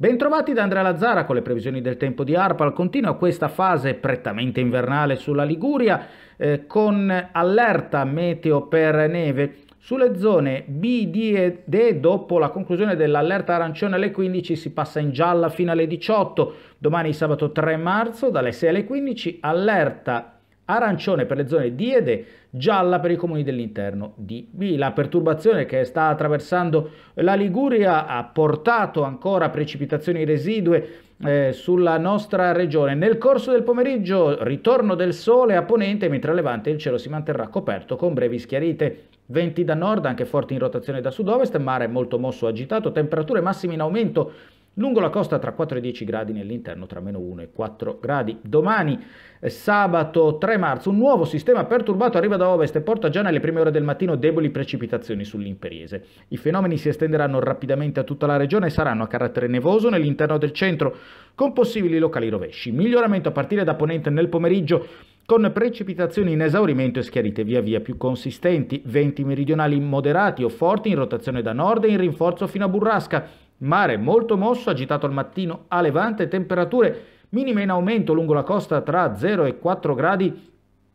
Bentrovati da Andrea Lazzara con le previsioni del tempo di Arpal. Continua questa fase prettamente invernale sulla Liguria eh, con allerta meteo per neve. Sulle zone B, D e D, dopo la conclusione dell'allerta arancione alle 15, si passa in gialla fino alle 18. Domani sabato 3 marzo, dalle 6 alle 15, allerta arancione per le zone di Ede, gialla per i comuni dell'interno di B. La perturbazione che sta attraversando la Liguria ha portato ancora precipitazioni residue eh, sulla nostra regione. Nel corso del pomeriggio ritorno del sole a ponente, mentre a Levante il cielo si manterrà coperto con brevi schiarite. Venti da nord, anche forti in rotazione da sud-ovest, mare molto mosso agitato, temperature massime in aumento Lungo la costa tra 4 e 10 gradi, nell'interno tra meno 1 e 4 gradi. Domani, eh, sabato 3 marzo, un nuovo sistema perturbato arriva da ovest e porta già nelle prime ore del mattino deboli precipitazioni sull'imperiese. I fenomeni si estenderanno rapidamente a tutta la regione e saranno a carattere nevoso nell'interno del centro, con possibili locali rovesci. Miglioramento a partire da ponente nel pomeriggio con precipitazioni in esaurimento e schiarite via via più consistenti, venti meridionali moderati o forti in rotazione da nord e in rinforzo fino a burrasca, Mare molto mosso, agitato al mattino a levante, temperature minime in aumento lungo la costa tra 0 e 4 gradi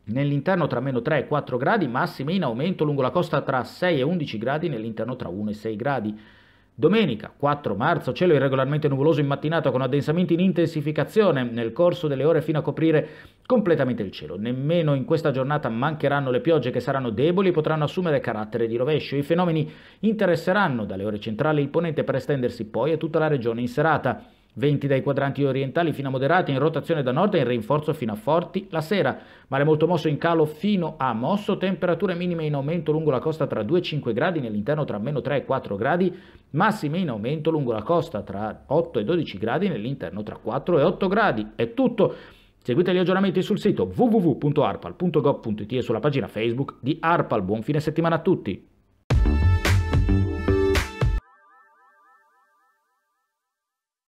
nell'interno tra meno 3 e 4 gradi, massime in aumento lungo la costa tra 6 e 11 gradi, nell'interno tra 1 e 6 gradi. Domenica 4 marzo, cielo irregolarmente nuvoloso in mattinata con addensamenti in intensificazione nel corso delle ore fino a coprire completamente il cielo. Nemmeno in questa giornata mancheranno le piogge che saranno deboli e potranno assumere carattere di rovescio. I fenomeni interesseranno dalle ore centrali il ponente per estendersi poi a tutta la regione in serata. Venti dai quadranti orientali fino a moderati, in rotazione da nord e in rinforzo fino a forti. La sera, mare molto mosso in calo fino a mosso, temperature minime in aumento lungo la costa tra 2 e 5 gradi, nell'interno tra meno 3 e 4 gradi, massime in aumento lungo la costa tra 8 e 12 gradi, nell'interno tra 4 e 8 gradi. È tutto. Seguite gli aggiornamenti sul sito www.arpal.gov.it e sulla pagina Facebook di Arpal. Buon fine settimana a tutti!